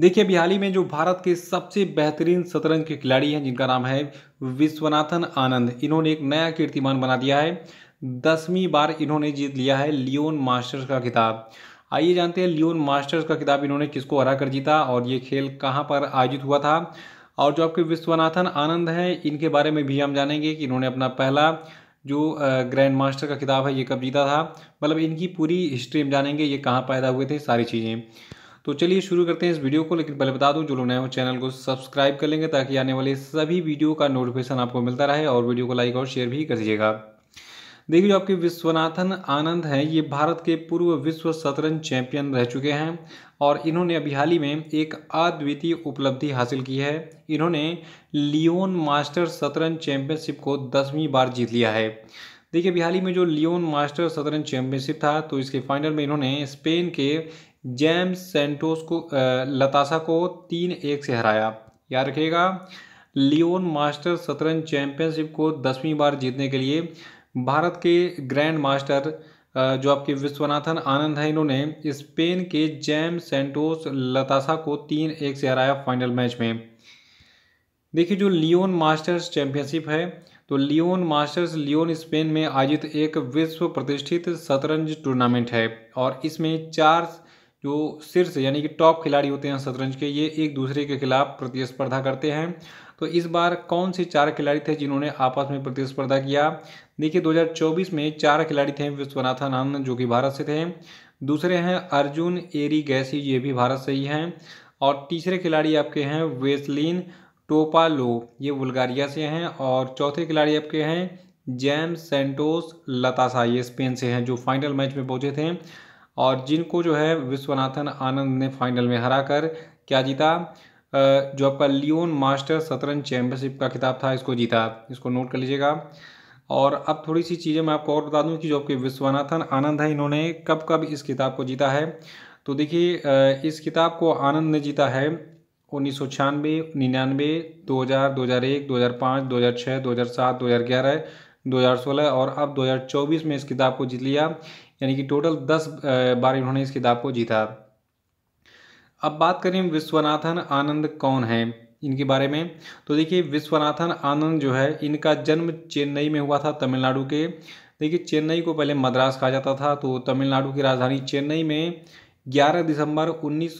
देखिए अभी हाल ही में जो भारत के सबसे बेहतरीन शतरंज के खिलाड़ी हैं जिनका नाम है विश्वनाथन आनंद इन्होंने एक नया कीर्तिमान बना दिया है दसवीं बार इन्होंने जीत लिया है लियोन मास्टर्स का खिताब आइए जानते हैं लियोन मास्टर्स का खिताब इन्होंने किसको हरा कर जीता और ये खेल कहाँ पर आयोजित हुआ था और जो आपके विश्वनाथन आनंद हैं इनके बारे में भी हम जानेंगे कि इन्होंने अपना पहला जो ग्रैंड मास्टर का खिताब है ये कब जीता था मतलब इनकी पूरी हिस्ट्री हम जानेंगे ये कहाँ पैदा हुए थे सारी चीज़ें तो चलिए शुरू करते हैं इस वीडियो को लेकिन पहले बता दूं जो लोग नए हैं चैनल को सब्सक्राइब कर लेंगे ताकि आने वाले सभी वीडियो का नोटिफिकेशन आपको मिलता रहे और वीडियो को लाइक और शेयर भी कर दीजिएगा देखिए जो आपके विश्वनाथन आनंद हैं ये भारत के पूर्व विश्व शतरंज चैंपियन रह चुके हैं और इन्होंने अभी हाल ही में एक अद्वितीय उपलब्धि हासिल की है इन्होंने लियोन मास्टर शतरंज चैंपियनशिप को दसवीं बार जीत लिया है देखिए अभी हाल ही में जो लियोन मास्टर शतरंज चैंपियनशिप था तो इसके फाइनल में इन्होंने स्पेन के जेम्स सेंटोस को लताशा को तीन एक से हराया याद रखिएगा लियोन मास्टर शतरंज चैंपियनशिप को दसवीं बार जीतने के लिए भारत के ग्रैंड मास्टर जो आपके विश्वनाथन आनंद हैं इन्होंने स्पेन के जैम सेंटोस लताशा को तीन एक से हराया फाइनल मैच में देखिए जो लियोन मास्टर्स चैंपियनशिप है तो लियोन मास्टर्स लियोन स्पेन में आयोजित एक विश्व प्रतिष्ठित शतरंज टूर्नामेंट है और इसमें चार जो शीर्ष यानी कि टॉप खिलाड़ी होते हैं शतरंज के ये एक दूसरे के खिलाफ प्रतिस्पर्धा करते हैं तो इस बार कौन से चार खिलाड़ी थे जिन्होंने आपस में प्रतिस्पर्धा किया देखिए 2024 में चार खिलाड़ी थे विश्वनाथन आनंद जो कि भारत से थे दूसरे हैं अर्जुन एरी गैसी ये भी भारत से ही हैं और तीसरे खिलाड़ी आपके हैं वेस्लिन टोपालो ये बुल्गारिया से हैं और चौथे खिलाड़ी आपके हैं जैम सेंटोस लतासा ये स्पेन से हैं जो फाइनल मैच में पहुंचे थे और जिनको जो है विश्वनाथन आनंद ने फाइनल में हरा कर क्या जीता जो आपका लियोन मास्टर शतरंज चैम्पियनशिप का खिताब था इसको जीता इसको नोट कर लीजिएगा और अब थोड़ी सी चीज़ें मैं आपको और बता दूं कि जो आपके विश्वनाथन आनंद है इन्होंने कब कब इस किताब को जीता है तो देखिए इस किताब को आनंद ने जीता है उन्नीस सौ छियानवे निन्यानवे दो हज़ार दो हज़ार एक दो हज़ार पाँच दो हज़ार छः दो हज़ार सात दो हज़ार ग्यारह 2016 और अब 2024 में इस किताब को जीत लिया यानी कि टोटल 10 बार इन्होंने इस किताब को जीता अब बात करें विश्वनाथन आनंद कौन है इनके बारे में तो देखिए विश्वनाथन आनंद जो है इनका जन्म चेन्नई में हुआ था तमिलनाडु के देखिए चेन्नई को पहले मद्रास कहा जाता था तो तमिलनाडु की राजधानी चेन्नई में 11 दिसंबर उन्नीस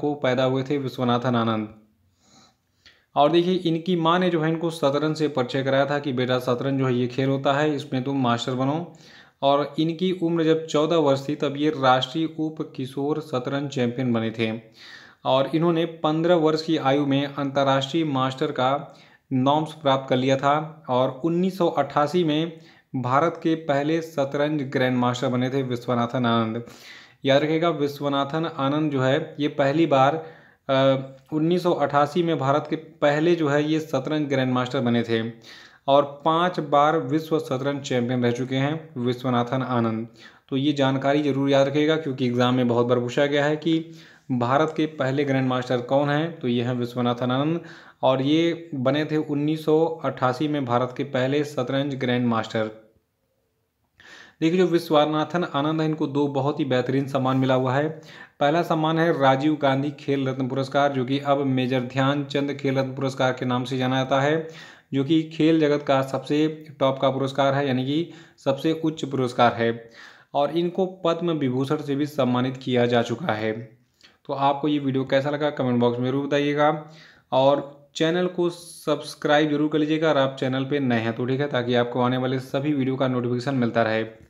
को पैदा हुए थे विश्वनाथन आनंद और देखिए इनकी माँ ने जो है इनको शतरंज से परिचय कराया था कि बेटा शतरंज जो है ये खेल होता है इसमें तुम मास्टर बनो और इनकी उम्र जब चौदह वर्ष थी तब ये राष्ट्रीय उप किशोर शतरंज चैंपियन बने थे और इन्होंने पंद्रह वर्ष की आयु में अंतर्राष्ट्रीय मास्टर का नॉम्स प्राप्त कर लिया था और 1988 में भारत के पहले शतरंज ग्रैंड मास्टर बने थे विश्वनाथन आनंद याद रखेगा विश्वनाथन आनंद जो है ये पहली बार 1988 में भारत के पहले जो है ये शतरंज ग्रैंड मास्टर बने थे और पांच बार विश्व शतरंज चैंपियन रह चुके हैं विश्वनाथन आनंद तो ये जानकारी जरूर याद रखिएगा क्योंकि एग्ज़ाम में बहुत बार पूछा गया है कि भारत के पहले ग्रैंड मास्टर कौन हैं तो ये हैं विश्वनाथन आनंद और ये बने थे 1988 में भारत के पहले शतरंज ग्रैंड मास्टर देखिए जो विश्वनाथन आनंद है इनको दो बहुत ही बेहतरीन सम्मान मिला हुआ है पहला सम्मान है राजीव गांधी खेल रत्न पुरस्कार जो कि अब मेजर ध्यानचंद खेल रत्न पुरस्कार के नाम से जाना जाता है जो कि खेल जगत का सबसे टॉप का पुरस्कार है यानी कि सबसे उच्च पुरस्कार है और इनको पद्म विभूषण से भी सम्मानित किया जा चुका है तो आपको ये वीडियो कैसा लगा कमेंट बॉक्स में जरूर बताइएगा और चैनल को सब्सक्राइब जरूर कर लीजिएगा और आप चैनल पे नए हैं तो ठीक है ताकि आपको आने वाले सभी वीडियो का नोटिफिकेशन मिलता रहे